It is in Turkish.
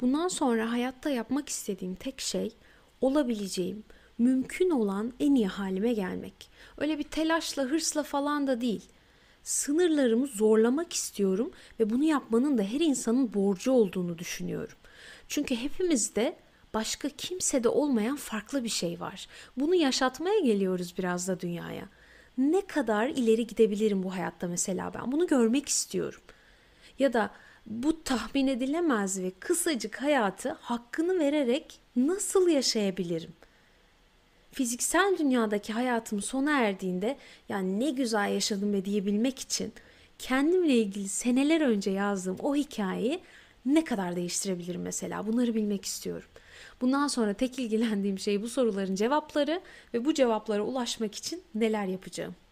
Bundan sonra hayatta yapmak istediğim tek şey olabileceğim, mümkün olan en iyi halime gelmek. Öyle bir telaşla, hırsla falan da değil. Sınırlarımı zorlamak istiyorum ve bunu yapmanın da her insanın borcu olduğunu düşünüyorum. Çünkü hepimizde başka kimsede olmayan farklı bir şey var. Bunu yaşatmaya geliyoruz biraz da dünyaya. Ne kadar ileri gidebilirim bu hayatta mesela ben? Bunu görmek istiyorum. Ya da bu tahmin edilemez ve kısacık hayatı hakkını vererek nasıl yaşayabilirim? Fiziksel dünyadaki hayatım sona erdiğinde yani ne güzel yaşadım be diyebilmek için kendimle ilgili seneler önce yazdığım o hikayeyi ne kadar değiştirebilirim mesela bunları bilmek istiyorum. Bundan sonra tek ilgilendiğim şey bu soruların cevapları ve bu cevaplara ulaşmak için neler yapacağım.